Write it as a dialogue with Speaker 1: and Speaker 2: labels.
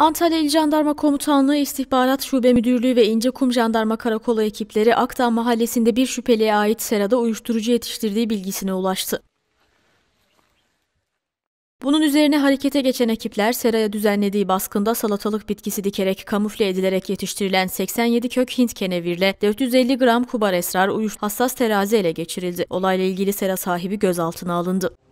Speaker 1: Antalya İl Jandarma Komutanlığı İstihbarat Şube Müdürlüğü ve İncekum Jandarma Karakolu ekipleri Akdağ Mahallesi'nde bir şüpheliye ait serada uyuşturucu yetiştirdiği bilgisine ulaştı. Bunun üzerine harekete geçen ekipler seraya düzenlediği baskında salatalık bitkisi dikerek kamufle edilerek yetiştirilen 87 kök Hint kenevirle 450 gram kubar esrar uyuş hassas terazi ele geçirildi. Olayla ilgili sera sahibi gözaltına alındı.